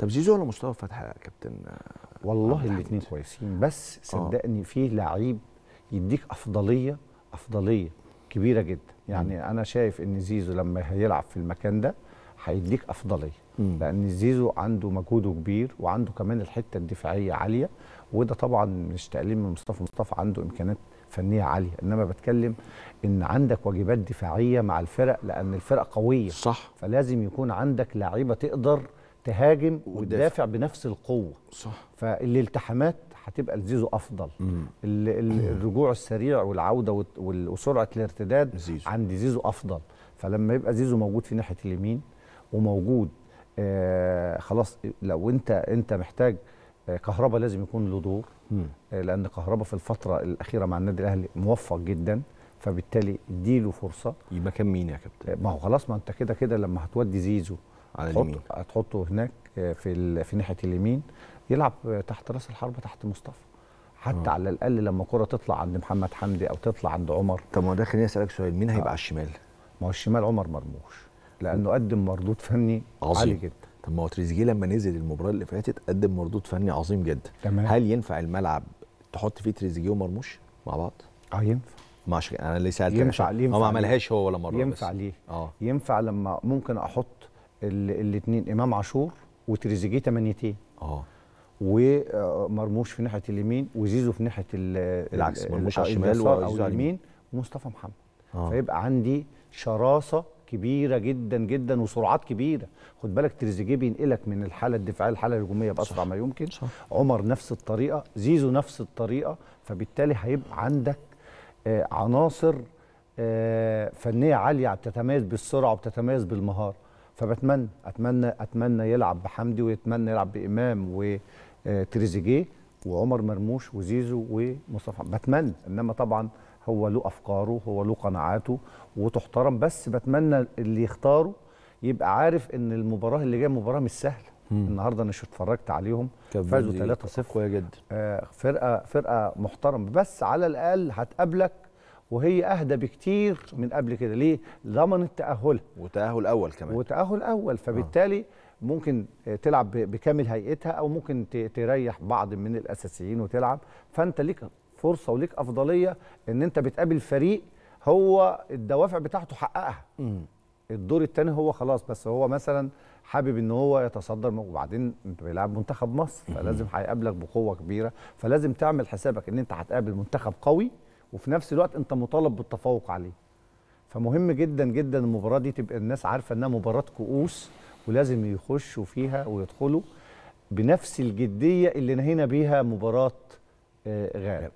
طب زيزو ولا مصطفى فتحي يا كابتن والله الاثنين كويسين بس آه. صدقني في لعيب يديك افضليه افضليه كبيره جدا يعني مم. انا شايف ان زيزو لما هيلعب في المكان ده هيديك افضليه مم. لان زيزو عنده مجهوده كبير وعنده كمان الحته الدفاعيه عاليه وده طبعا مش تقليل من مصطفى مصطفى عنده امكانيات فنيه عاليه انما بتكلم ان عندك واجبات دفاعيه مع الفرق لان الفرق قويه صح فلازم يكون عندك لعيبه تقدر تهاجم وتدافع بنفس القوه صح فالالتحامات هتبقى لزيزو افضل الرجوع السريع والعوده وسرعه الارتداد زيزو. عند زيزو افضل فلما يبقى زيزو موجود في ناحيه اليمين وموجود آه خلاص لو انت انت محتاج آه كهربا لازم يكون له دور آه لان كهربا في الفتره الاخيره مع النادي الاهلي موفق جدا فبالتالي اديله فرصه يبقى كان مين يا كابتن آه، ما هو خلاص ما انت كده كده لما هتودي زيزو على اليمين هتحطه هناك آه، في في ناحيه اليمين يلعب آه، تحت راس الحربه تحت مصطفى حتى أوه. على الاقل لما كرة تطلع عند محمد حمدي او تطلع عند عمر طب ما ده خليني اسالك سؤال مين هيبقى آه. على الشمال؟ ما هو الشمال عمر مرموش لانه قدم مردود فني عظيم عالي جدا طب ما هو تريزيجيه لما نزل المباراه اللي فاتت قدم مردود فني عظيم جدا تمام. هل ينفع الملعب تحط فيه تريزيجيه ومرموش مع بعض؟ اه ينفع ما عشان انا اللي سالتك ينفع ليه ما عملهاش هو ولا مره ينفع بس. ليه؟ اه ينفع لما ممكن احط الاثنين امام عاشور وتريزيجيه ثمانيتين اه ومرموش في ناحيه اليمين وزيزو في ناحيه العكس مرموش على الشمال او اليمين ومصطفى محمد أوه. فيبقى عندي شراسه كبيره جدا جدا وسرعات كبيره خد بالك تريزيجيه بينقلك من الحاله الدفاعيه للحاله الهجوميه باسرع ما يمكن صح. عمر نفس الطريقه زيزو نفس الطريقه فبالتالي هيبقى عندك آه عناصر آه فنيه عاليه بتتميز بالسرعه وبتتميز بالمهاره فبتمنى اتمنى اتمنى يلعب بحمدي ويتمنى يلعب بامام وتريزيجيه آه، وعمر مرموش وزيزو ومصطفى بتمنى انما طبعا هو له افكاره هو له قناعاته وتحترم بس بتمنى اللي يختاره يبقى عارف ان المباراه اللي جايه مباراه مش سهله النهارده انا اتفرجت عليهم فازوا 3-0 قويه جدا آه فرقه فرقه محترمه بس على الاقل هتقابلك وهي اهدى بكتير من قبل كده ليه ضمنت تاهلها وتاهل اول كمان وتاهل اول آه. فبالتالي ممكن آه، تلعب بكامل هيئتها او ممكن تريح بعض من الاساسيين وتلعب فانت ليك فرصه وليك افضليه ان انت بتقابل فريق هو الدوافع بتاعته حققها الدور الثاني هو خلاص بس هو مثلا حابب ان هو يتصدر وبعدين انت بيلعب منتخب مصر فلازم هيقابلك بقوه كبيره فلازم تعمل حسابك ان انت هتقابل منتخب قوي وفي نفس الوقت انت مطالب بالتفوق عليه فمهم جدا جدا المباراه دي تبقى الناس عارفه انها مباراه كؤوس ولازم يخشوا فيها ويدخلوا بنفس الجديه اللي نهينا بيها مباراه آه، غانا